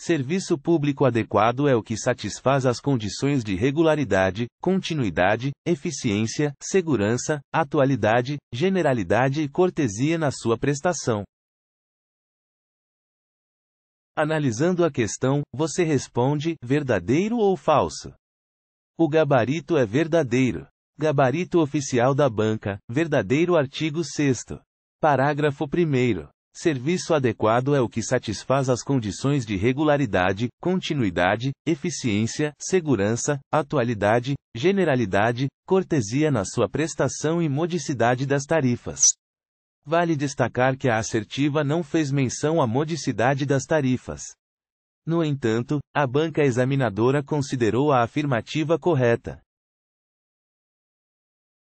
Serviço público adequado é o que satisfaz as condições de regularidade, continuidade, eficiência, segurança, atualidade, generalidade e cortesia na sua prestação. Analisando a questão, você responde: verdadeiro ou falso? O gabarito é verdadeiro. Gabarito oficial da banca, verdadeiro artigo 6. Parágrafo 1. Serviço adequado é o que satisfaz as condições de regularidade, continuidade, eficiência, segurança, atualidade, generalidade, cortesia na sua prestação e modicidade das tarifas. Vale destacar que a assertiva não fez menção à modicidade das tarifas. No entanto, a banca examinadora considerou a afirmativa correta.